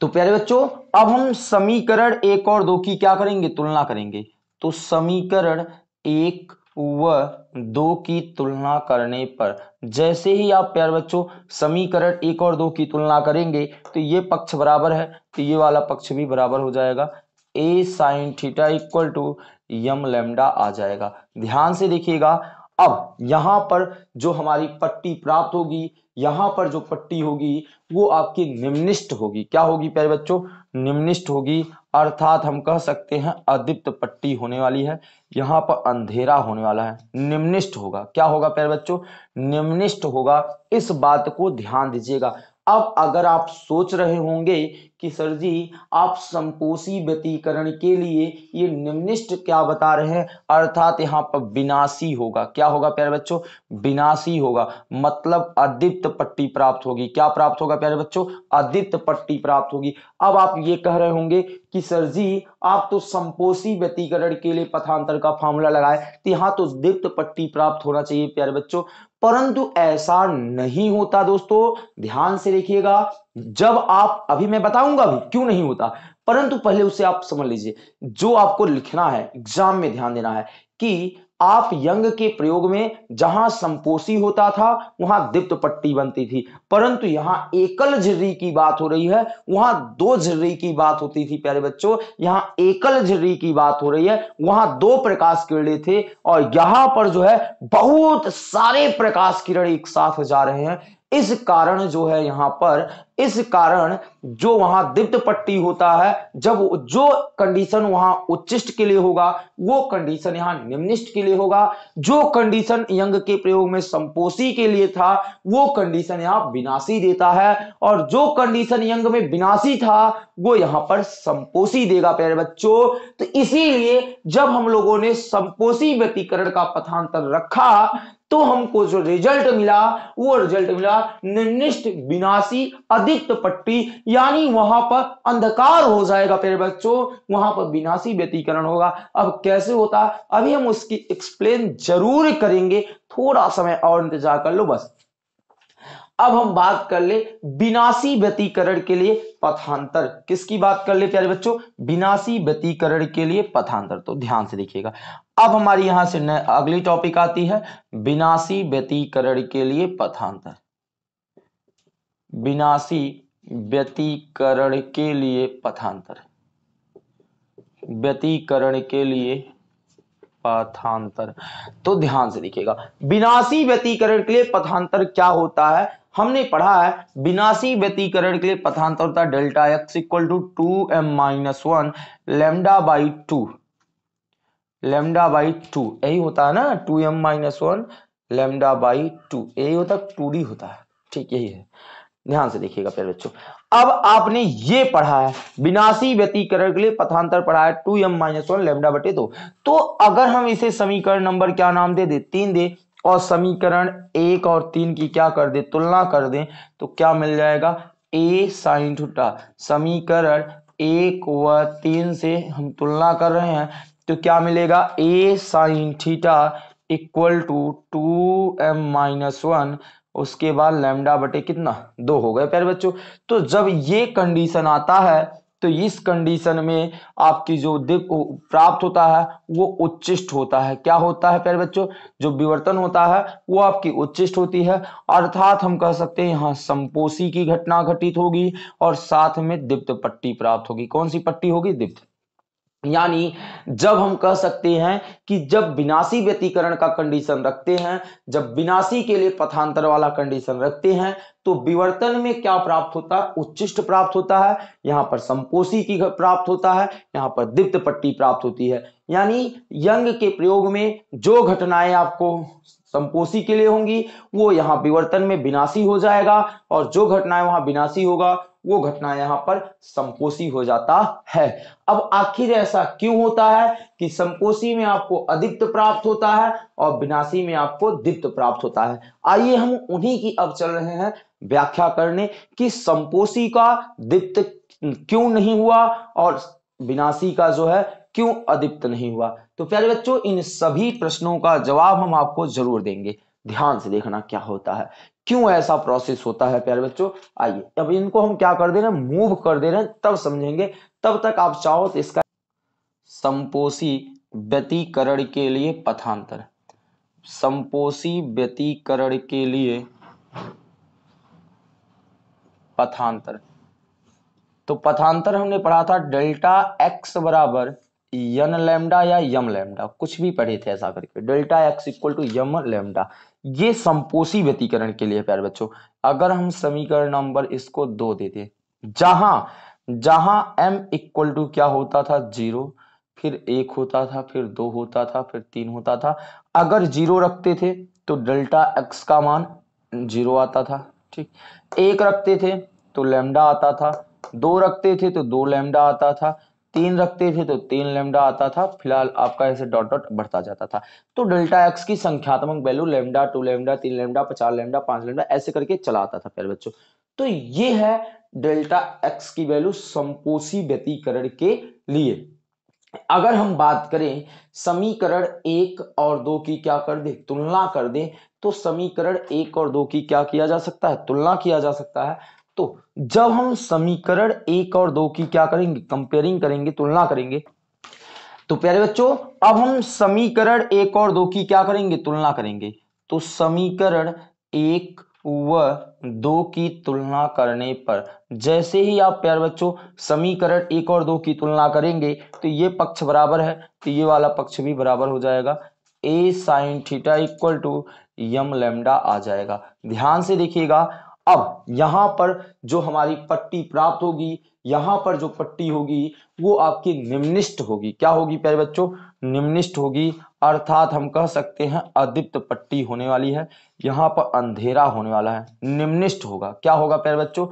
तो प्यारे बच्चों अब हम समीकरण एक और दो की क्या करेंगे तुलना करेंगे तो समीकरण एक वह दो की तुलना करने पर जैसे ही आप प्यार बच्चों समीकरण एक और दो की तुलना करेंगे तो ये पक्ष बराबर है तो ये वाला पक्ष भी बराबर हो जाएगा A sine theta equal to M lambda आ जाएगा ध्यान से देखिएगा अब यहाँ पर जो हमारी पट्टी प्राप्त होगी यहाँ पर जो पट्टी होगी वो आपकी निम्निष्ट होगी क्या होगी प्यारे बच्चों निम्निष्ट होगी अर्थात हम कह सकते हैं अदीप्त पट्टी होने वाली है यहाँ पर अंधेरा होने वाला है निम्निष्ट होगा क्या होगा प्यारे बच्चों निम्निष्ट होगा इस बात को ध्यान दीजिएगा अब अगर आप सोच रहे होंगे कि सर जी आप संपोषी व्यतीकरण के लिए ये निम्निष्ट क्या बता रहे हैं अर्थात यहाँ पर विनाशी होगा क्या होगा प्यारे बच्चों विनाशी होगा मतलब अदीप्त पट्टी प्राप्त होगी क्या प्राप्त होगा प्यारे बच्चों अदीप्त पट्टी प्राप्त होगी अब आप ये कह रहे होंगे कि सर जी आप तो संपोषी व्यतीकरण के लिए पथांतर का फॉर्मूला लगाए तो यहाँ तो दीप्त पट्टी प्राप्त होना चाहिए प्यारे बच्चों परंतु ऐसा नहीं होता दोस्तों ध्यान से देखिएगा जब आप अभी मैं बताऊंगा भी क्यों नहीं होता परंतु पहले उसे आप समझ लीजिए जो आपको लिखना है एग्जाम में ध्यान देना है कि आप यंग के प्रयोग में जहां संपोषी होता था वहां दीप्त पट्टी बनती थी परंतु यहां एकल झिर्री की बात हो रही है वहां दो झिर्री की बात होती थी प्यारे बच्चों यहां एकल झिर्री की बात हो रही है वहां दो प्रकाश किरणे थे और यहां पर जो है बहुत सारे प्रकाश किरण एक साथ जा रहे हैं इस कारण जो है यहां पर इस कारण जो वहां दीप्त पट्टी होता है जब जो कंडीशन वहां उच्चिष्ट के लिए होगा वो कंडीशन यहां निम्निष्ट के लिए होगा जो कंडीशन यंग के प्रयोग में संपोषी के लिए था वो कंडीशन यहां विनाशी देता है और जो कंडीशन यंग में विनाशी था वो यहां पर संपोषी देगा प्यारे बच्चों तो इसीलिए जब हम लोगों ने संपोषी व्यतीकरण का पथांतर रखा तो हमको जो रिजल्ट मिला वो रिजल्ट मिला निर्निष्ट विनाशी अधिक पट्टी यानी वहां पर अंधकार हो जाएगा प्यारे बच्चों वहां पर विनाशी व्यतीकरण होगा अब कैसे होता अभी हम उसकी एक्सप्लेन जरूर करेंगे थोड़ा समय और इंतजार कर लो बस अब हम बात कर ले विनाशी व्यतीकरण के लिए पथांतर किसकी बात कर ले प्यारे बच्चों विनाशी व्यतीकरण के लिए पथांतर तो ध्यान से देखिएगा अब हमारी यहां से अगली टॉपिक आती है विनाशी व्यतीकरण के लिए पथांतर विनाशी व्यतीकरण के लिए पथांतर व्यतीकरण के लिए पथांतर तो ध्यान से देखिएगा विनाशी व्यतीकरण के लिए पथांतर क्या होता है हमने पढ़ा है विनाशी व्यतीकरण के लिए पथांतर होता है delta X equal to two M minus one lambda by two lambda by two यही होता है ना two M minus one lambda by two यही होता है टू डी होता है ठीक यही है ध्यान से देखिएगा प्यारे बच्चों अब आपने ये पढ़ा है विनाशी व्यतीकरण के लिए पथांतर पढ़ा है two M minus one lambda बटे दो तो अगर हम इसे समीकरण नंबर क्या नाम दे दे तीन दे और समीकरण एक और तीन की क्या कर दे तुलना कर दे तो क्या मिल जाएगा ए साइन थीटा समीकरण एक व तीन से हम तुलना कर रहे हैं तो क्या मिलेगा A sine theta equal to two M minus one उसके बाद लैमडा बटे कितना दो हो गए प्यारे बच्चों तो जब ये कंडीशन आता है तो इस कंडीशन में आपकी जो दीप प्राप्त होता है वो उच्चिष्ट होता है क्या होता है प्यारे बच्चों जो विवर्तन होता है वो आपकी उच्चिष्ट होती है अर्थात हम कह सकते हैं यहाँ संपोषी की घटना घटित होगी और साथ में दीप्त पट्टी प्राप्त होगी कौन सी पट्टी होगी दीप्त यानी जब हम कह सकते हैं कि जब विनाशी व्यतीकरण का कंडीशन रखते हैं जब विनाशी के लिए पथांतर वाला कंडीशन रखते हैं तो विवर्तन में क्या प्राप्त होता है उच्चिष्ट प्राप्त होता है यहाँ पर संपोषी की प्राप्त होता है यहाँ पर दीप्त पट्टी प्राप्त होती है यानी यंग के प्रयोग में जो घटनाएं आपको संपोषी के लिए होंगी वो यहाँ विवर्तन में विनाशी हो जाएगा और जो घटनाएं वहां विनाशी होगा वो घटना यहां पर संपोषी हो जाता है अब आखिर ऐसा क्यों होता है कि संपोषी में आपको अधिक्त प्राप्त होता है और विनाशी में आपको दीप्त प्राप्त होता है आइए हम उन्हीं की अब चल रहे हैं व्याख्या करने कि संपोषी का दिप्त क्यों नहीं हुआ और विनाशी का जो है क्यों अधिप्त नहीं हुआ तो प्यारे बच्चों इन सभी प्रश्नों का जवाब हम आपको जरूर देंगे ध्यान से देखना क्या होता है क्यों ऐसा प्रोसेस होता है प्यारे बच्चों आइए अब इनको हम क्या कर दे रहे हैं मूव कर दे रहे हैं तब समझेंगे तब तक आप चाहो तो इसका संपोषी व्यतीकरण के लिए पथांतर संपोषी व्यतीकरण के लिए पथांतर तो पथांतर हमने पढ़ा था डेल्टा एक्स बराबर यन लैम्डा या यम लैम्डा कुछ भी पढ़े थे ऐसा करके delta X equal to M lambda ये संपोषी व्यतीकरण के लिए प्यार बच्चों अगर हम समीकरण नंबर इसको दो देते जहां जहां m इक्वल टू क्या होता था जीरो फिर एक होता था फिर दो होता था फिर तीन होता था अगर जीरो रखते थे तो डेल्टा एक्स का मान जीरो आता था ठीक एक रखते थे तो लेमडा आता था दो रखते थे तो दो लेमडा आता था तीन रखते थे तो तीन लेमडा आता था फिलहाल आपका ऐसे डॉट डॉट बढ़ता जाता था तो डेल्टा एक्स की संख्यात्मक वैल्यू लेमडा टू लेमडा तीन लेमडा चार लेमडा पांच लेमडा ऐसे करके चला आता था प्यारे बच्चों तो ये है डेल्टा एक्स की वैल्यू संपोषी व्यतीकरण के लिए अगर हम बात करें समीकरण एक और दो की क्या कर दे तुलना कर दे तो समीकरण एक और दो की क्या किया जा सकता है तुलना किया जा सकता है तो जब हम समीकरण एक और दो की क्या करेंगे कंपेयरिंग करेंगे तुलना करेंगे तो प्यारे बच्चों अब हम समीकरण एक और दो की क्या करेंगे तुलना करेंगे तो समीकरण एक व दो की तुलना करने पर जैसे ही आप प्यार बच्चों समीकरण एक और दो की तुलना करेंगे तो ये पक्ष बराबर है तो ये वाला पक्ष भी बराबर हो जाएगा A sine theta equal to M lambda आ जाएगा ध्यान से देखिएगा अब यहां पर जो हमारी पट्टी प्राप्त होगी यहां पर जो पट्टी होगी वो आपकी निम्निष्ट होगी क्या होगी प्यारे बच्चों निम्निष्ट होगी अर्थात हम कह सकते हैं अदीप्त पट्टी होने वाली है यहां पर अंधेरा होने वाला है निम्निष्ट होगा क्या होगा प्यारे बच्चों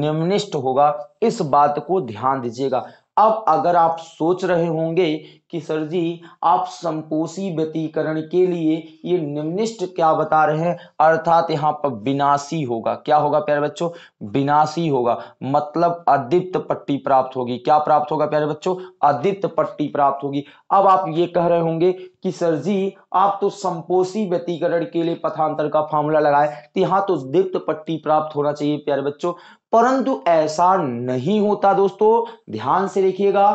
निम्निष्ट होगा इस बात को ध्यान दीजिएगा अब अगर आप सोच रहे होंगे कि सर जी आप संपोषी व्यतीकरण के लिए ये निम्निष्ट क्या बता रहे हैं अर्थात यहाँ पर विनाशी होगा क्या होगा प्यारे बच्चों विनाशी होगा मतलब अदीप्त पट्टी प्राप्त होगी क्या प्राप्त होगा प्यारे बच्चों अदीप्त पट्टी प्राप्त होगी अब आप ये कह रहे होंगे कि सर जी आप तो संपोषी व्यतीकरण के लिए पथांतर का फॉर्मूला लगाए तो यहाँ तो दीप्त पट्टी प्राप्त होना चाहिए प्यारे बच्चों परंतु ऐसा नहीं होता दोस्तों ध्यान से देखिएगा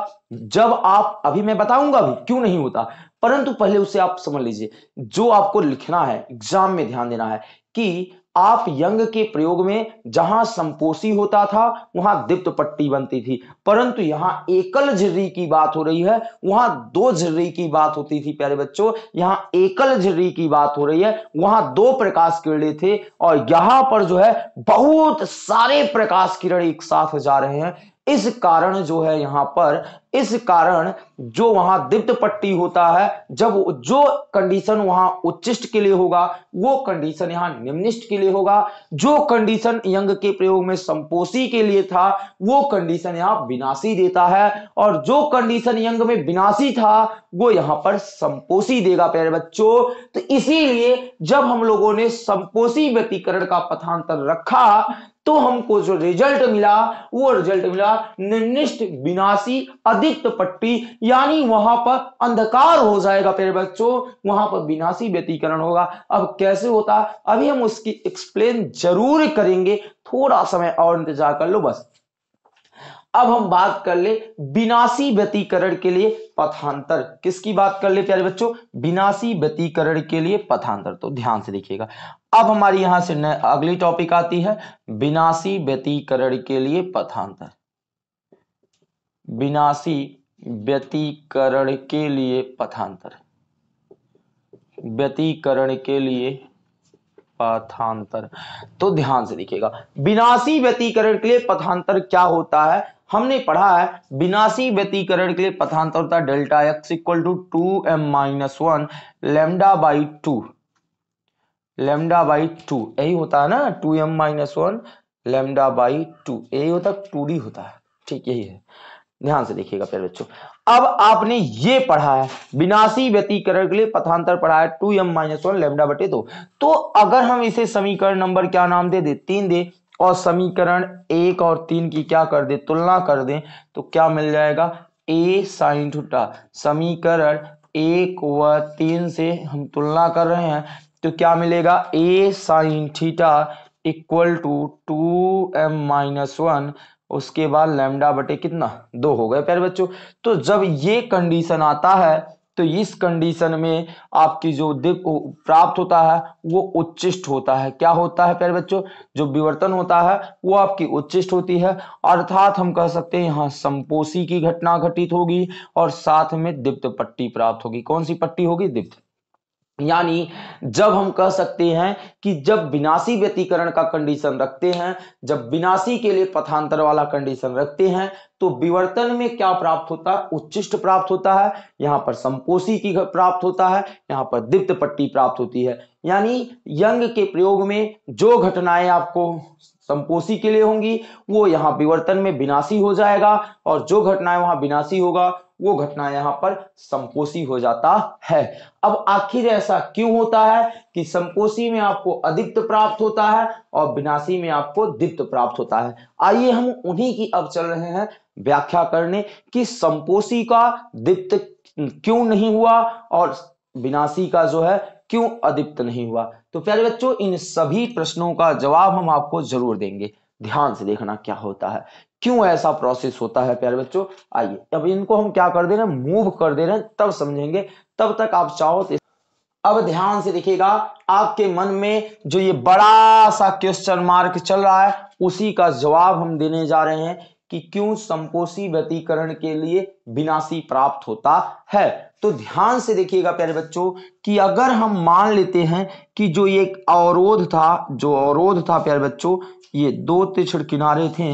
जब आप अभी मैं बताऊंगा भी क्यों नहीं होता परंतु पहले उसे आप समझ लीजिए जो आपको लिखना है एग्जाम में ध्यान देना है कि आप यंग के प्रयोग में जहां संपोषी होता था वहां दीप्त पट्टी बनती थी परंतु यहां एकल झिर्री की बात हो रही है वहां दो झिर्री की बात होती थी प्यारे बच्चों यहां एकल झिर्री की बात हो रही है वहां दो प्रकाश किरणें थे और यहां पर जो है बहुत सारे प्रकाश किरण एक साथ जा रहे हैं इस कारण जो है यहां पर इस कारण जो वहां दीप्त पट्टी होता है जब जो कंडीशन वहां उच्चिष्ट के लिए होगा वो कंडीशन यहां निम्निष्ट के लिए होगा जो कंडीशन यंग के प्रयोग में संपोषी के लिए था वो कंडीशन यहां विनाशी देता है और जो कंडीशन यंग में विनाशी था वो यहां पर संपोषी देगा प्यारे बच्चों तो इसीलिए जब हम लोगों ने संपोषी व्यतीकरण का पथांतर रखा तो हमको जो रिजल्ट मिला वो रिजल्ट मिला निर्निष्ट विनाशी अधिक पट्टी यानी वहां पर अंधकार हो जाएगा मेरे बच्चों वहां पर विनाशी व्यतीकरण होगा अब कैसे होता अभी हम उसकी एक्सप्लेन जरूर करेंगे थोड़ा समय और इंतजार कर लो बस अब हम बात कर ले विनाशी व्यतीकरण के लिए पथांतर किसकी बात कर ले प्यारे बच्चों विनाशी व्यतीकरण के लिए पथांतर तो ध्यान से देखिएगा अब हमारी यहां से अगली टॉपिक आती है विनाशी व्यतीकरण के लिए पथांतर विनाशी व्यतीकरण के लिए पथांतर व्यतीकरण के लिए पथांतर तो ध्यान से देखिएगा विनाशी व्यतीकरण के लिए पथांतर क्या होता है हमने पढ़ा है विनाशी व्यतीकरण के लिए पथांतर होता है delta X equal to two M minus one lambda by two lambda by two यही होता है ना two M minus one lambda by two यही होता है टू डी होता है ठीक यही है ध्यान से देखिएगा प्यारे बच्चों अब आपने ये पढ़ा है विनाशी व्यतीकरण के लिए पथांतर पढ़ा है two M minus one lambda बटे दो तो अगर हम इसे समीकरण नंबर क्या नाम दे दे तीन दे और समीकरण एक और तीन की क्या कर दे तुलना कर दे तो क्या मिल जाएगा ए साइन थीटा समीकरण एक व तीन से हम तुलना कर रहे हैं तो क्या मिलेगा A sine theta equal to two M minus one उसके बाद लेमडा बटे कितना दो हो गए प्यारे बच्चों तो जब ये कंडीशन आता है तो इस कंडीशन में आपकी जो दिप प्राप्त होता है वो उच्चिष्ट होता है क्या होता है प्यारे बच्चों जो विवर्तन होता है वो आपकी उच्चिष्ट होती है अर्थात हम कह सकते हैं यहाँ संपोषी की घटना घटित होगी और साथ में दीप्त पट्टी प्राप्त होगी कौन सी पट्टी होगी दीप्त यानी जब हम कह सकते हैं कि जब विनाशी व्यतीकरण का कंडीशन रखते हैं जब विनाशी के लिए पथांतर वाला कंडीशन रखते हैं तो विवर्तन में क्या प्राप्त होता है उच्चिष्ट प्राप्त होता है यहाँ पर संपोषी की प्राप्त होता है यहाँ पर दीप्त पट्टी प्राप्त होती है यानी यंग के प्रयोग में जो घटनाएं आपको संपोषी के लिए होंगी वो यहाँ विवर्तन में विनाशी हो जाएगा और जो घटनाएं वहां विनाशी होगा वो घटना यहाँ पर संपोषी हो जाता है अब आखिर ऐसा क्यों होता है कि संपोषी में आपको अधिक प्राप्त होता है और विनाशी में आपको दीप्त प्राप्त होता है आइए हम उन्हीं की अब चल रहे हैं व्याख्या करने कि संपोषी का दीप्त क्यों नहीं हुआ और विनाशी का जो है क्यों अधिप्त नहीं हुआ तो प्यारे बच्चों इन सभी प्रश्नों का जवाब हम आपको जरूर देंगे ध्यान से देखना क्या होता है क्यों ऐसा प्रोसेस होता है प्यारे बच्चों आइए अब इनको हम क्या कर दे रहे हैं मूव कर दे रहे हैं तब समझेंगे तब तक आप चाहो तो अब ध्यान से देखिएगा आपके मन में जो ये बड़ा सा क्वेश्चन मार्क चल रहा है उसी का जवाब हम देने जा रहे हैं कि क्यों संपोषी व्यतीकरण के लिए विनाशी प्राप्त होता है तो ध्यान से देखिएगा प्यारे बच्चों कि अगर हम मान लेते हैं कि जो एक अवरोध था जो अवरोध था प्यारे बच्चों ये दो तिछड़ किनारे थे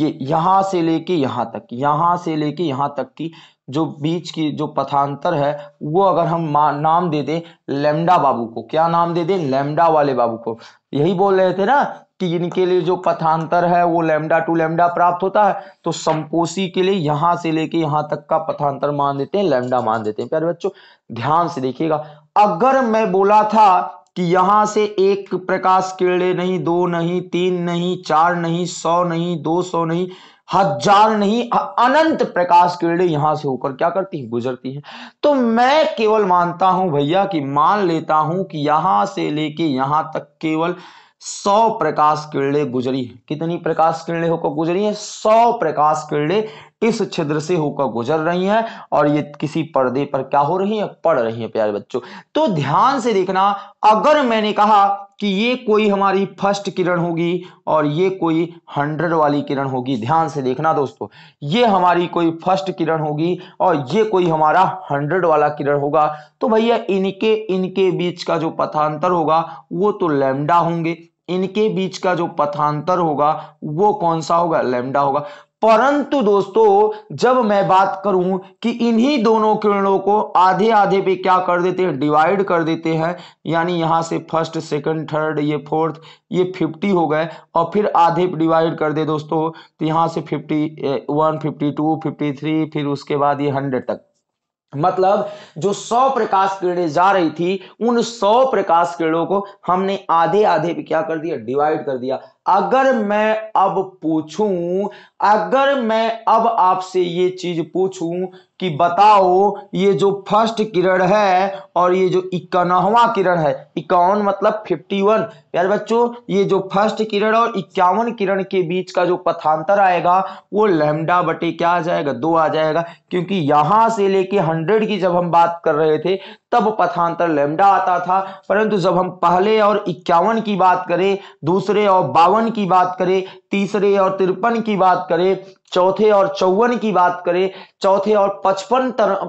ये यहां से लेके यहाँ तक यहां से लेके यहाँ तक की जो बीच की जो पथांतर है वो अगर हम नाम दे दें लेमडा बाबू को क्या नाम दे दें लेमडा वाले बाबू को यही बोल रहे थे ना कि इनके लिए जो पथांतर है वो लेमडा टू लेमडा प्राप्त होता है तो संपोषी के लिए यहां से लेके यहां तक का पथांतर मान देते हैं लेमडा मान देते हैं प्यारे बच्चों ध्यान से देखिएगा अगर मैं बोला था कि यहां से एक प्रकाश किरणें नहीं दो नहीं तीन नहीं चार नहीं सौ नहीं दो सौ नहीं हजार नहीं अनंत प्रकाश किरणें यहां से होकर क्या करती है गुजरती है तो मैं केवल मानता हूं भैया कि मान लेता हूं कि यहां से लेके यहां तक केवल सौ प्रकाश किरणें गुजरी कितनी प्रकाश किरणें होकर गुजरी है सौ प्रकाश किरणें इस छिद्र से होकर गुजर रही हैं और ये किसी पर्दे पर क्या हो रही है पढ़ रही है प्यारे बच्चों तो ध्यान से देखना अगर मैंने कहा कि ये कोई हमारी फर्स्ट किरण होगी और ये कोई हंड्रेड वाली किरण होगी ध्यान से देखना दोस्तों ये हमारी कोई फर्स्ट किरण होगी और ये कोई हमारा हंड्रेड वाला किरण होगा तो भैया इनके इनके बीच का जो पथांतर होगा वो तो लेमडा होंगे इनके बीच का जो पथांतर होगा वो कौन सा होगा लेमडा होगा परंतु दोस्तों जब मैं बात करूं कि इन्हीं दोनों किरणों को आधे आधे पे क्या कर देते हैं डिवाइड कर देते हैं यानी यहाँ से फर्स्ट सेकंड थर्ड ये फोर्थ ये फिफ्टी हो गए और फिर आधे पे डिवाइड कर दे दोस्तों तो यहाँ से fifty one fifty two fifty three फिर उसके बाद ये हंड्रेड तक मतलब जो सौ प्रकाश किरणें जा रही थी उन सौ प्रकाश किरणों को हमने आधे आधे पे क्या कर दिया डिवाइड कर दिया अगर मैं अब पूछूं अगर मैं अब आपसे ये चीज पूछूं कि बताओ ये जो फर्स्ट किरण है और ये जो इक्यानवा किरण है इक्यावन मतलब फिफ्टी वन यार बच्चों ये जो फर्स्ट किरण और इक्यावन किरण के बीच का जो पथांतर आएगा वो लेमडा बटे क्या आ जाएगा दो आ जाएगा क्योंकि यहां से लेके हंड्रेड की जब हम बात कर रहे थे तब पथांतर लेमडा आता था परंतु जब हम पहले और इक्यावन की बात करें दूसरे और बावन कौन की बात करें तीसरे और तिरपन की बात करें चौथे और चौवन की बात करें चौथे और पचपन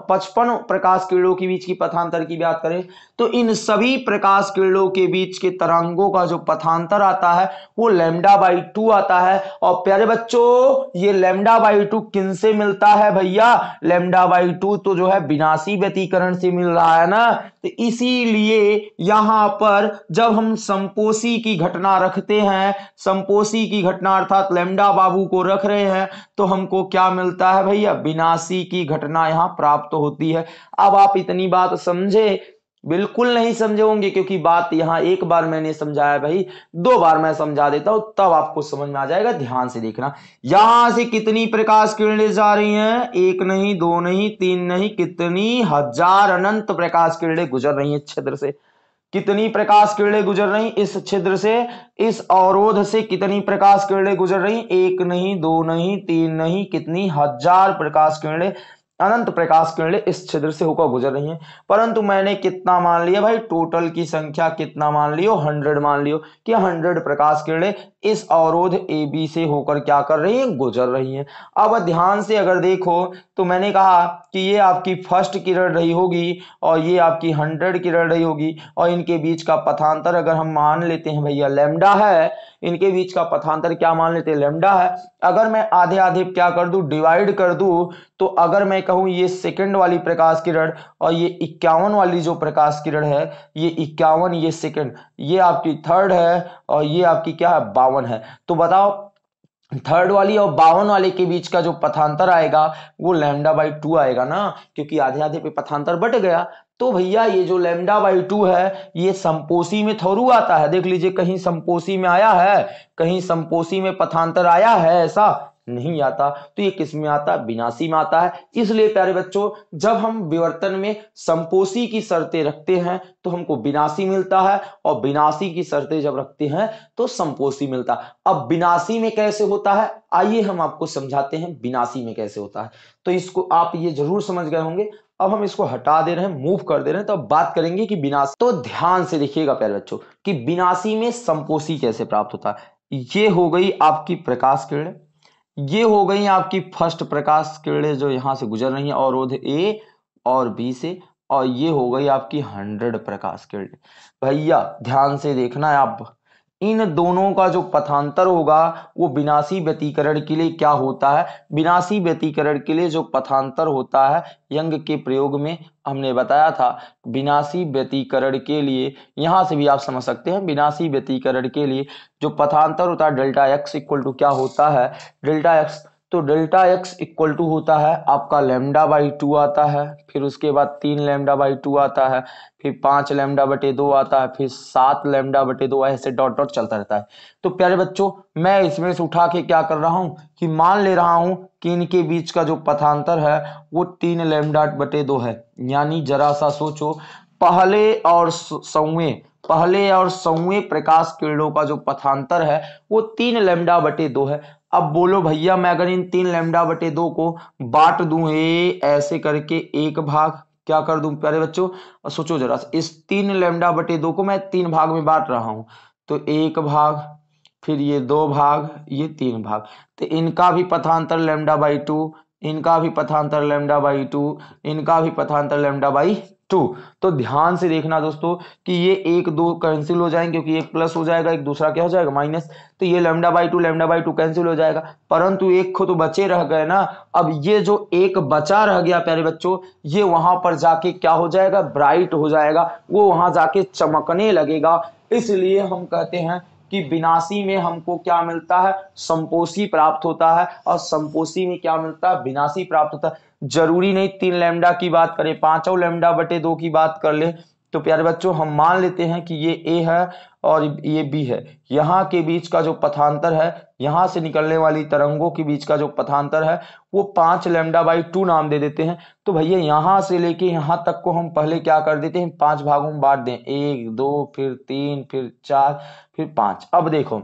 पचपन प्रकाश किरणों के बीच की पथांतर की बात करें तो इन सभी प्रकाश किरणों के बीच के तरंगों का जो पथांतर आता है वो लेमडा बाई टू आता है और प्यारे बच्चों ये लेमडा बाई टू किन से मिलता है भैया लेमडा बाई टू तो जो है विनाशी व्यतीकरण से मिल रहा है ना तो इसीलिए यहां पर जब हम संपोषी की घटना रखते हैं संपोषी की घटना घटना अर्थात लेमडा बाबू को रख रहे हैं तो हमको क्या मिलता है भैया विनाशी की घटना यहाँ प्राप्त होती है अब आप इतनी बात समझे बिल्कुल नहीं समझे होंगे क्योंकि बात यहाँ एक बार मैंने समझाया भाई दो बार मैं समझा देता हूं तब आपको समझ में आ जाएगा ध्यान से देखना यहां से कितनी प्रकाश किरणें जा रही हैं एक नहीं दो नहीं तीन नहीं कितनी हजार अनंत प्रकाश किरणें गुजर रही हैं छिद्र से कितनी प्रकाश किरणें गुजर रही इस छिद्र से इस अवरोध से कितनी प्रकाश किरणें गुजर रही एक नहीं दो नहीं तीन नहीं कितनी हजार प्रकाश किरणें अनंत प्रकाश किरणें इस छिद्र से होकर गुजर रही हैं परंतु मैंने कितना मान लिया भाई टोटल की संख्या कितना मान लियो हंड्रेड मान लियो कि हंड्रेड प्रकाश किरणें इस अवरोध ए बी से होकर क्या कर रही है गुजर रही है अब ध्यान से अगर देखो तो मैंने कहा कि ये आपकी फर्स्ट किरण रही होगी और ये आपकी हंड्रेड किरण रही होगी और इनके बीच का पथांतर अगर हम मान लेते हैं भैया लेमडा है इनके बीच का पथांतर क्या मान लेते हैं लेमडा है अगर मैं आधे आधे क्या कर दू डिवाइड कर दू तो अगर मैं कहूं ये सेकंड वाली प्रकाश किरण और ये इक्यावन वाली जो प्रकाश किरण है ये इक्यावन ये सेकंड ये आपकी थर्ड है और ये आपकी क्या है बावन है तो बताओ थर्ड वाली और बावन वाले के बीच का जो पथांतर आएगा वो लैमडा बाई टू आएगा ना क्योंकि आधे आधे पे पथांतर बट गया तो भैया ये जो लेमडा बाई टू है ये संपोषी में थोरू आता है देख लीजिए कहीं संपोषी में आया है कहीं संपोषी में पथांतर आया है ऐसा नहीं आता तो ये किस में आता विनाशी में आता है इसलिए प्यारे बच्चों जब हम विवर्तन में संपोषी की शर्तें रखते हैं तो हमको विनाशी मिलता है और विनाशी की शर्तें जब रखते हैं तो संपोषी मिलता है अब विनाशी में कैसे होता है आइए हम आपको समझाते हैं विनाशी में कैसे होता है तो इसको आप ये जरूर समझ गए होंगे अब हम इसको हटा दे रहे हैं मूव कर दे रहे हैं तो अब बात करेंगे कि विनाश तो ध्यान से देखिएगा प्यारे बच्चों कि विनाशी में संपोषी कैसे प्राप्त होता है ये हो गई आपकी प्रकाश किरण ये हो गई आपकी फर्स्ट प्रकाश किरणें जो यहां से गुजर रही हैं अवरोध ए और बी से और ये हो गई आपकी हंड्रेड प्रकाश किरणें भैया ध्यान से देखना है आप इन दोनों का जो पथांतर होगा वो विनाशी व्यतीकरण के लिए क्या होता है विनाशी व्यतीकरण के लिए जो पथांतर होता है यंग के प्रयोग में हमने बताया था विनाशी व्यतीकरण के लिए यहाँ से भी आप समझ सकते हैं विनाशी व्यतीकरण के लिए जो पथांतर होता है डेल्टा एक्स इक्वल टू क्या होता है डेल्टा एक्स तो डेल्टा एक्स इक्वल टू होता है आपका लेमडा बाई टू आता है फिर उसके बाद तीन लेमडा बाई टू आता है फिर पांच लेमडा बटे दो आता है फिर सात लेमडा बटे दो ऐसे डॉट डॉट चलता रहता है तो प्यारे बच्चों मैं इसमें से उठा के क्या कर रहा हूँ कि मान ले रहा हूं कि इनके बीच का जो पथांतर है वो तीन लेमडा बटे दो है यानी जरा सा सोचो पहले और सौवे पहले और सौवे प्रकाश किरणों का जो पथांतर है वो तीन लेमडा बटे दो है अब बोलो भैया मैं अगर इन तीन लेमडा बटे दो को बांट दू हे ऐसे करके एक भाग क्या कर दू प्यारे बच्चों सोचो जरा इस तीन लेमडा बटे दो को मैं तीन भाग में बांट रहा हूं तो एक भाग फिर ये दो भाग ये तीन भाग तो इनका भी पथांतर लेमडा बाई टू इनका भी पथांतर लेमडा बाई टू इनका भी पथांतर लेमडा बाई टू तो ध्यान से देखना दोस्तों कि ये एक दो कैंसिल हो जाएंगे क्योंकि एक प्लस हो जाएगा एक दूसरा क्या हो जाएगा माइनस तो ये lambda by two lambda by two cancel हो जाएगा परंतु एक को तो बचे रह गए ना अब ये जो एक बचा रह गया प्यारे बच्चों ये वहां पर जाके क्या हो जाएगा ब्राइट हो जाएगा वो वहां जाके चमकने लगेगा इसलिए हम कहते हैं कि विनाशी में हमको क्या मिलता है संपोषी प्राप्त होता है और संपोषी में क्या मिलता है विनाशी प्राप्त होता है जरूरी नहीं तीन लेमडा की बात करें पांचों लेमडा बटे दो की बात कर ले तो प्यारे बच्चों हम मान लेते हैं कि ये ए है और ये बी है यहाँ के बीच का जो पथांतर है यहाँ से निकलने वाली तरंगों के बीच का जो पथांतर है वो पाँच लेमडा बाई टू नाम दे देते हैं तो भैया यहाँ से लेके यहाँ तक को हम पहले क्या कर देते हैं पांच भागों में बांट दें एक दो फिर तीन फिर चार फिर पाँच अब देखो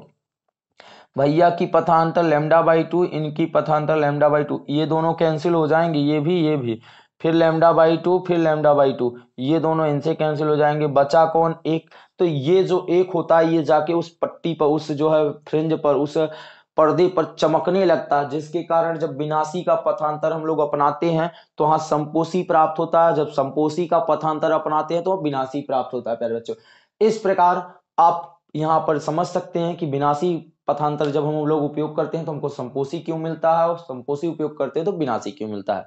भैया की पथांतर लेमडा बाई टू इनकी पथांतर लेमडा बाई टू ये दोनों कैंसिल हो जाएंगे ये भी ये भी फिर लेमडा बाई टू फिर लेमडा बाई टू ये दोनों इनसे कैंसिल हो जाएंगे बचा कौन एक तो ये जो एक होता है ये जाके उस पट्टी पर उस जो है फ्रिंज पर उस पर्दे पर चमकने लगता है जिसके कारण जब विनाशी का पथांतर हम लोग अपनाते हैं तो वहां संपोषी प्राप्त होता है जब संपोषी का पथांतर अपनाते हैं तो विनाशी प्राप्त होता है प्यारे बच्चों इस प्रकार आप यहाँ पर समझ सकते हैं कि विनाशी पथांतर जब हम लोग उपयोग करते हैं तो हमको संपोषी क्यों मिलता है और संपोषी उपयोग करते हैं तो विनाशी क्यों मिलता है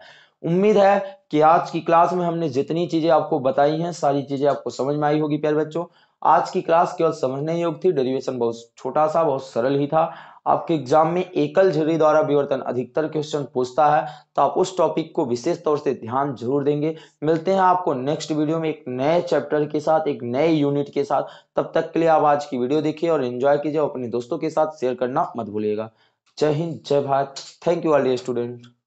उम्मीद है कि आज की क्लास में हमने जितनी चीजें आपको बताई हैं सारी चीजें आपको समझ में आई होगी प्यारे बच्चों आज की क्लास केवल समझने योग्य थी डेरिवेशन बहुत छोटा सा बहुत सरल ही था आपके एग्जाम में एकल झड़ी द्वारा विवर्तन अधिकतर क्वेश्चन पूछता है तो आप उस टॉपिक को विशेष तौर से ध्यान जरूर देंगे मिलते हैं आपको नेक्स्ट वीडियो में एक नए चैप्टर के साथ एक नए यूनिट के साथ तब तक के लिए आप आज की वीडियो देखिए और एंजॉय कीजिए अपने दोस्तों के साथ शेयर करना मत भूलिएगा जय हिंद जय Bharat thank you all student